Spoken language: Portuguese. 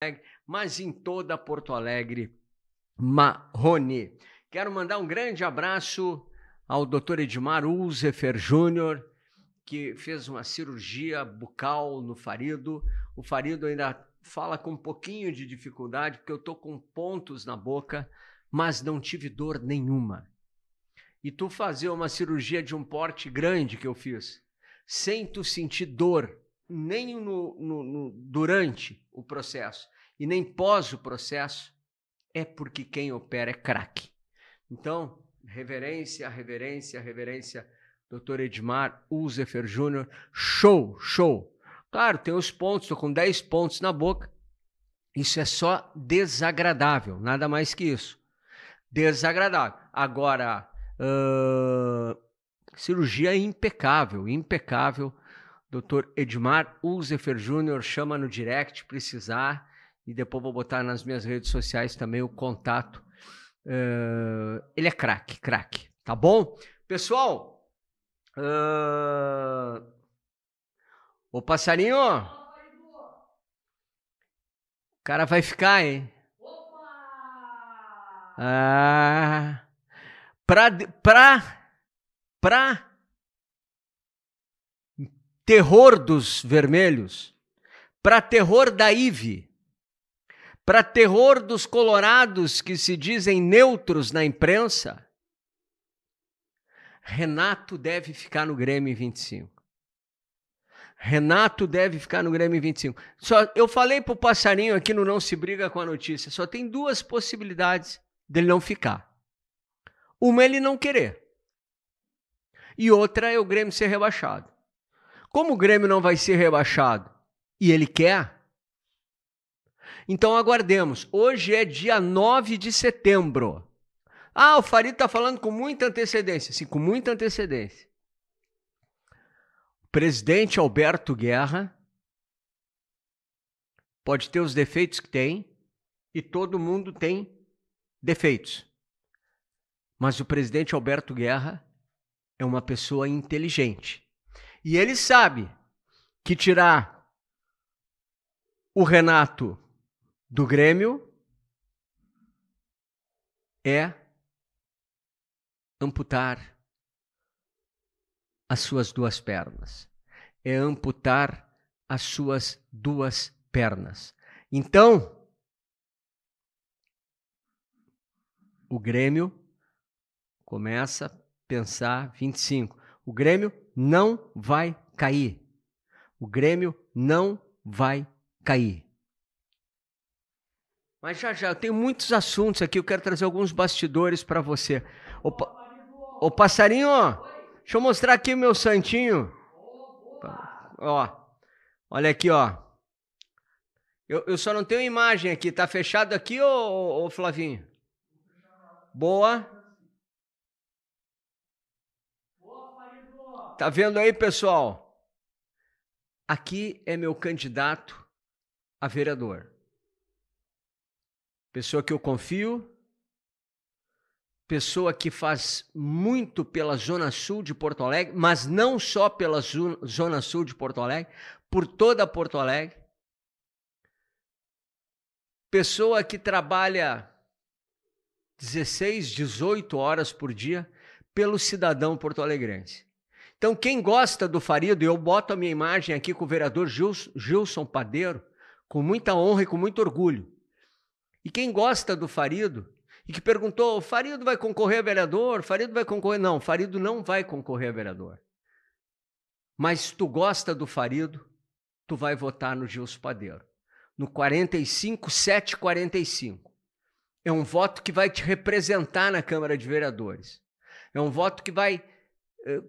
Alegre, mas em toda Porto Alegre, Marrone. Quero mandar um grande abraço ao Dr. Edmar Ulzefer Júnior, que fez uma cirurgia bucal no farido. O farido ainda fala com um pouquinho de dificuldade, porque eu estou com pontos na boca, mas não tive dor nenhuma. E tu fazer uma cirurgia de um porte grande que eu fiz, sem tu sentir dor, nem no, no, no, durante o processo e nem pós o processo, é porque quem opera é craque. Então, reverência, reverência, reverência, doutor Edmar Uzefer Júnior, show, show. Claro, tem os pontos, estou com 10 pontos na boca. Isso é só desagradável, nada mais que isso. Desagradável. Agora, uh, cirurgia é impecável, impecável. Doutor Edmar Ulzefer Júnior, chama no direct, precisar, e depois vou botar nas minhas redes sociais também o contato. Uh, ele é craque, craque, tá bom? Pessoal, uh... ô passarinho, o cara vai ficar, hein? Ah, pra, pra, pra terror dos vermelhos, para terror da IVE, para terror dos colorados que se dizem neutros na imprensa, Renato deve ficar no Grêmio em 25. Renato deve ficar no Grêmio em 25. Só, eu falei para o passarinho aqui no Não Se Briga com a Notícia: só tem duas possibilidades dele não ficar. Uma, ele não querer. E outra é o Grêmio ser rebaixado. Como o Grêmio não vai ser rebaixado e ele quer, então aguardemos. Hoje é dia 9 de setembro. Ah, o Farid está falando com muita antecedência. Sim, com muita antecedência. O presidente Alberto Guerra pode ter os defeitos que tem e todo mundo tem defeitos. Mas o presidente Alberto Guerra é uma pessoa inteligente. E ele sabe que tirar o Renato do Grêmio é amputar as suas duas pernas. É amputar as suas duas pernas. Então, o Grêmio começa a pensar 25. O Grêmio não vai cair. O Grêmio não vai cair. Mas já já, eu tenho muitos assuntos aqui, eu quero trazer alguns bastidores para você. O, pa... Ô, passarinho, ó, deixa eu mostrar aqui o meu santinho. Ó, olha aqui, ó. Eu, eu só não tenho imagem aqui, tá fechado aqui, ô, ô, ô Flavinho? Boa. tá vendo aí, pessoal? Aqui é meu candidato a vereador. Pessoa que eu confio, pessoa que faz muito pela Zona Sul de Porto Alegre, mas não só pela Zona Sul de Porto Alegre, por toda Porto Alegre. Pessoa que trabalha 16, 18 horas por dia pelo cidadão porto-alegrense. Então, quem gosta do Farido, eu boto a minha imagem aqui com o vereador Gilson, Padeiro, com muita honra e com muito orgulho. E quem gosta do Farido e que perguntou: Farido vai concorrer a vereador? Farido vai concorrer? Não, Farido não vai concorrer a vereador. Mas tu gosta do Farido, tu vai votar no Gilson Padeiro, no 45745. É um voto que vai te representar na Câmara de Vereadores. É um voto que vai eh,